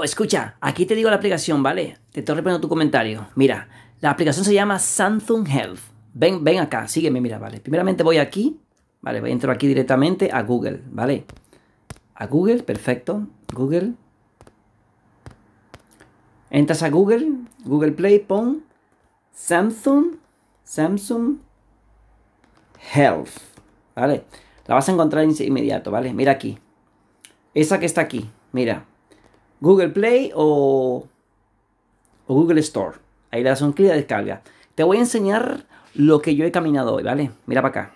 Oh, escucha, aquí te digo la aplicación, ¿vale? Te estoy repitiendo tu comentario. Mira, la aplicación se llama Samsung Health. Ven, ven acá, sígueme, mira, ¿vale? Primeramente voy aquí, ¿vale? Entro aquí directamente a Google, ¿vale? A Google, perfecto. Google. Entras a Google, Google Play, pon Samsung, Samsung Health, ¿vale? La vas a encontrar inmediato, ¿vale? Mira aquí. Esa que está aquí, mira. Google Play o, o Google Store. Ahí le das un clic de descarga. Te voy a enseñar lo que yo he caminado hoy, ¿vale? Mira para acá.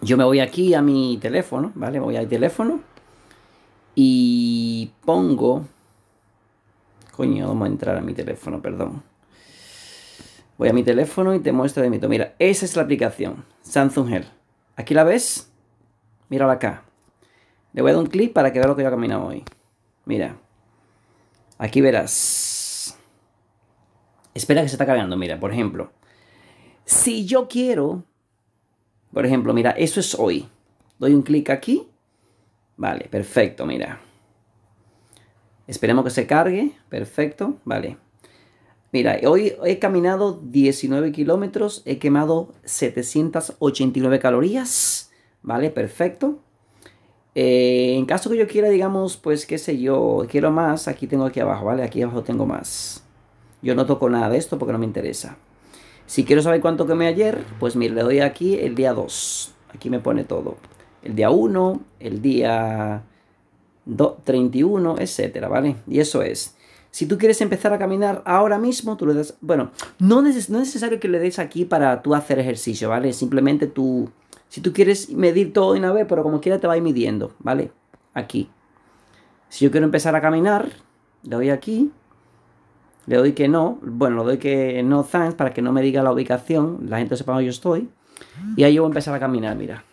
Yo me voy aquí a mi teléfono, ¿vale? voy al teléfono y pongo... Coño, vamos a entrar a mi teléfono, perdón. Voy a mi teléfono y te muestro de mi mito. Mira, esa es la aplicación, Samsung Health. ¿Aquí la ves? Mírala acá. Le voy a dar un clic para que vea lo que yo he caminado hoy. Mira. Aquí verás. Espera que se está cargando. Mira, por ejemplo. Si yo quiero. Por ejemplo, mira, eso es hoy. Doy un clic aquí. Vale, perfecto, mira. Esperemos que se cargue. Perfecto, vale. Mira, hoy he caminado 19 kilómetros, he quemado 789 calorías. Vale, perfecto. Eh, en caso que yo quiera, digamos, pues qué sé yo, quiero más, aquí tengo aquí abajo, ¿vale? Aquí abajo tengo más. Yo no toco nada de esto porque no me interesa. Si quiero saber cuánto quemé ayer, pues mire, le doy aquí el día 2. Aquí me pone todo. El día 1, el día 31, etcétera, ¿vale? Y eso es. Si tú quieres empezar a caminar ahora mismo, tú le das... Bueno, no, no es necesario que le des aquí para tú hacer ejercicio, ¿vale? Simplemente tú si tú quieres medir todo de una vez, pero como quiera te va a ir midiendo, ¿vale? Aquí. Si yo quiero empezar a caminar, le doy aquí. Le doy que no. Bueno, le doy que no thanks para que no me diga la ubicación. La gente sepa dónde yo estoy. Y ahí yo voy a empezar a caminar, mira.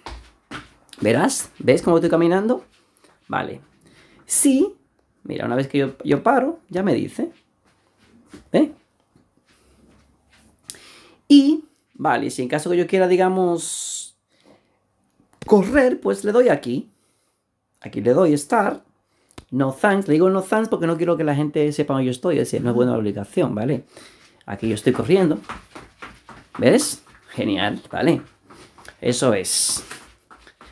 ¿Verás? ¿Ves cómo estoy caminando? Vale. Sí. Mira, una vez que yo, yo paro, ya me dice. ¿Eh? Y, vale, si en caso que yo quiera, digamos, correr, pues le doy aquí. Aquí le doy estar. No thanks. Le digo no thanks porque no quiero que la gente sepa dónde yo estoy. Es decir, no es buena obligación, ¿vale? Aquí yo estoy corriendo. ¿Ves? Genial, ¿vale? Eso es.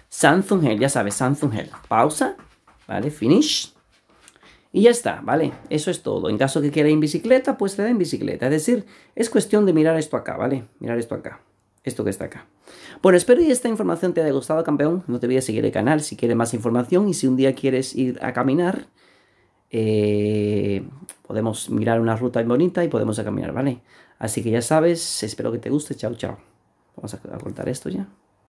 Samsung ya sabes, Samsung Hell. Pausa, ¿vale? Finish. Y ya está, ¿vale? Eso es todo. En caso que quiera ir en bicicleta, pues te da en bicicleta. Es decir, es cuestión de mirar esto acá, ¿vale? Mirar esto acá esto que está acá. Bueno, espero que esta información te haya gustado, campeón. No te olvides seguir el canal si quieres más información y si un día quieres ir a caminar, eh, podemos mirar una ruta bonita y podemos a caminar, ¿vale? Así que ya sabes, espero que te guste. Chao, chao. Vamos a cortar esto ya.